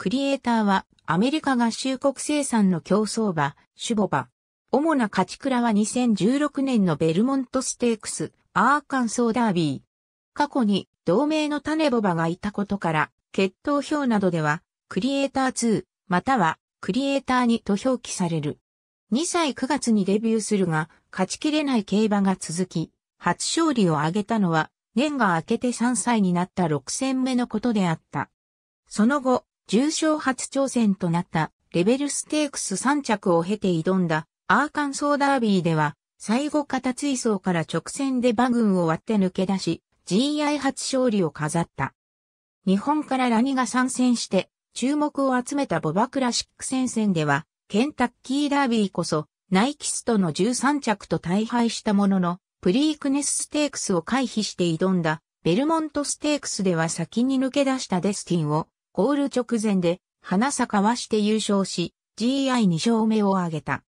クリエイターはアメリカ合衆国生産の競争馬、シュボバ。主な勝ち倉は2016年のベルモントステークス、アーカンソーダービー。過去に同盟の種ボバがいたことから、決闘表などでは、クリエイター2、または、クリエイターにと表記される。2歳9月にデビューするが、勝ちきれない競馬が続き、初勝利を挙げたのは、年が明けて3歳になった6戦目のことであった。その後、重賞初挑戦となったレベルステークス3着を経て挑んだアーカンソーダービーでは最後片追走から直線で馬群を割って抜け出し GI 初勝利を飾った。日本からラニが参戦して注目を集めたボバクラシック戦線ではケンタッキーダービーこそナイキストの13着と大敗したもののプリークネスステークスを回避して挑んだベルモントステークスでは先に抜け出したデスティンをゴール直前で、花坂かわして優勝し、GI2 勝目を挙げた。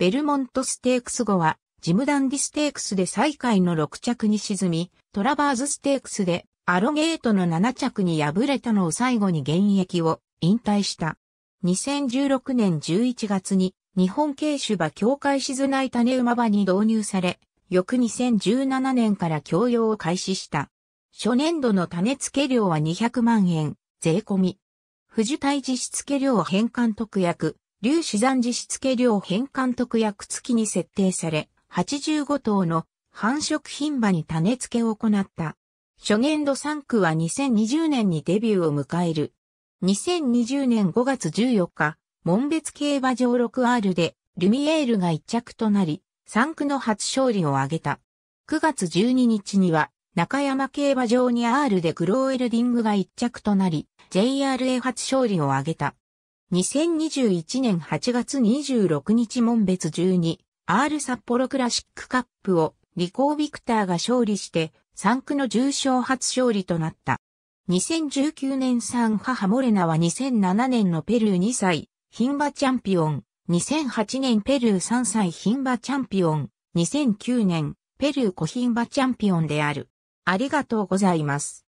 ベルモントステークス後は、ジムダンディステークスで最下位の6着に沈み、トラバーズステークスでアロゲートの7着に敗れたのを最後に現役を引退した。2016年11月に日本軽種馬協会静内種馬場に導入され、翌2017年から供用を開始した。初年度の種付け料は200万円、税込み。富体実質計量変換特約、粒子山実質計量変換特約付きに設定され、85頭の繁殖品馬に種付けを行った。初年度3区は2020年にデビューを迎える。2020年5月14日、門別競馬場 6R で、ルミエールが1着となり、3区の初勝利を挙げた。9月12日には、中山競馬場に R でグローエルディングが一着となり、JRA 初勝利を挙げた。2021年8月26日門別12、R 札幌クラシックカップをリコービクターが勝利して、3区の重賞初勝利となった。2019年3母モレナは2007年のペルー2歳、牝馬チャンピオン。2008年ペルー3歳牝馬チャンピオン。2009年ペルーコ牝馬チャンピオンである。ありがとうございます。